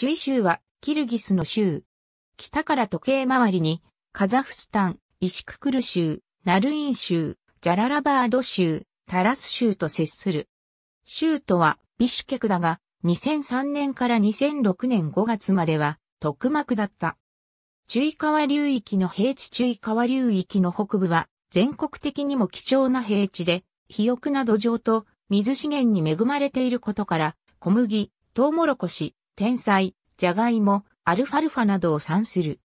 チュイ州はキルギスの州。北から時計回りに、カザフスタン、イシククル州、ナルイン州、ジャララバード州、タラス州と接する。州都はビシュケクだが、2003年から2006年5月までは、特幕だった。チュイ川流域の平地チュイ川流域の北部は、全国的にも貴重な平地で、肥沃な土壌と水資源に恵まれていることから、小麦、トウモロコシ、天才、ジャガイモ、アルファルファなどを産する。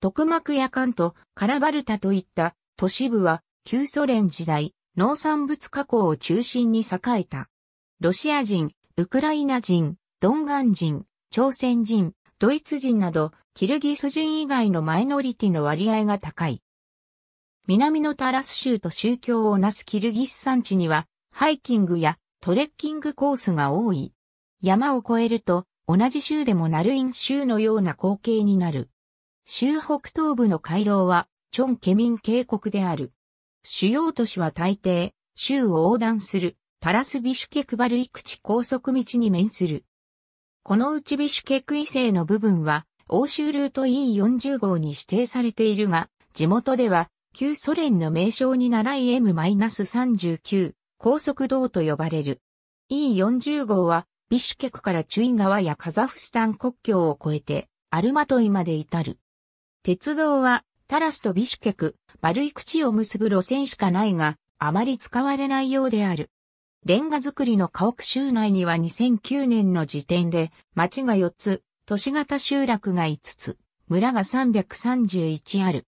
特膜やカント、カラバルタといった都市部は旧ソ連時代、農産物加工を中心に栄えた。ロシア人、ウクライナ人、ドンガン人、朝鮮人、ドイツ人など、キルギス人以外のマイノリティの割合が高い。南のタラス州と宗教をなすキルギス山地には、ハイキングやトレッキングコースが多い。山を越えると、同じ州でもナルイン州のような光景になる。州北東部の回廊は、チョンケミン渓谷である。主要都市は大抵、州を横断する、タラスビシュケクバルイクチ高速道に面する。このうちビシュケク以西の部分は、欧州ルート E40 号に指定されているが、地元では、旧ソ連の名称に習い M-39 高速道と呼ばれる。E40 号はビシュケクからチュイ川やカザフスタン国境を越えて、アルマトイまで至る。鉄道は、タラスとビシュケク、丸い口を結ぶ路線しかないが、あまり使われないようである。レンガ造りの家屋州内には2009年の時点で、町が4つ、都市型集落が5つ、村が331ある。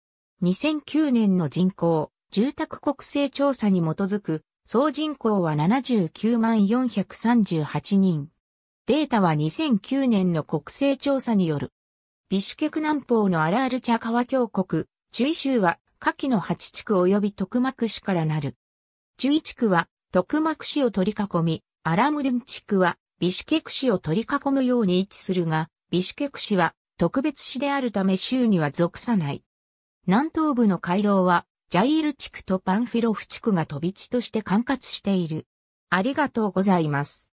2009年の人口、住宅国勢調査に基づく総人口は79万438人。データは2009年の国勢調査による。ビシュケク南方のアラールチャ川峡国、チュイ州は、下記の8地区及び徳幕市からなる。チュイ地区は、徳幕市を取り囲み、アラムルン地区は、ビシュケク市を取り囲むように位置するが、ビシュケク市は特別市であるため州には属さない。南東部の回廊はジャイール地区とパンフィロフ地区が飛び地として管轄している。ありがとうございます。